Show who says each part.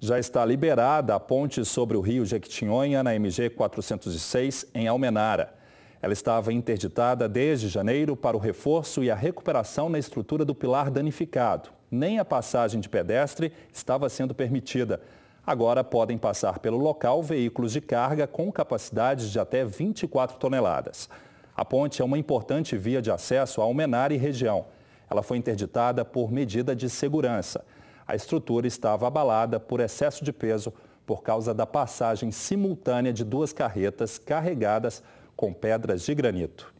Speaker 1: Já está liberada a ponte sobre o rio Jequitinhonha, na MG 406, em Almenara. Ela estava interditada desde janeiro para o reforço e a recuperação na estrutura do pilar danificado. Nem a passagem de pedestre estava sendo permitida. Agora podem passar pelo local veículos de carga com capacidade de até 24 toneladas. A ponte é uma importante via de acesso a Almenara e região. Ela foi interditada por medida de segurança. A estrutura estava abalada por excesso de peso por causa da passagem simultânea de duas carretas carregadas com pedras de granito.